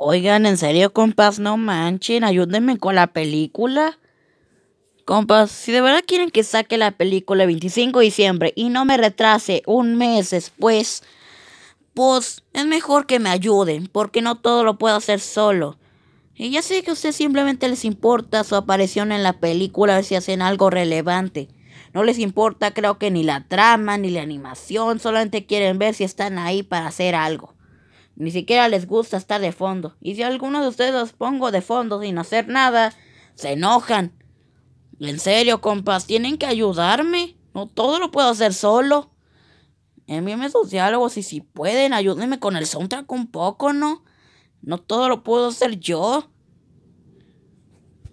Oigan, en serio, compas, no manchen, ayúdenme con la película. Compas, si de verdad quieren que saque la película el 25 de diciembre y no me retrase un mes después, pues es mejor que me ayuden, porque no todo lo puedo hacer solo. Y ya sé que a ustedes simplemente les importa su aparición en la película, a ver si hacen algo relevante. No les importa creo que ni la trama, ni la animación, solamente quieren ver si están ahí para hacer algo. Ni siquiera les gusta estar de fondo. Y si alguno de ustedes los pongo de fondo sin hacer nada, se enojan. En serio, compas, tienen que ayudarme. No todo lo puedo hacer solo. Envíenme esos diálogos y si pueden, ayúdenme con el soundtrack un poco, ¿no? No todo lo puedo hacer yo.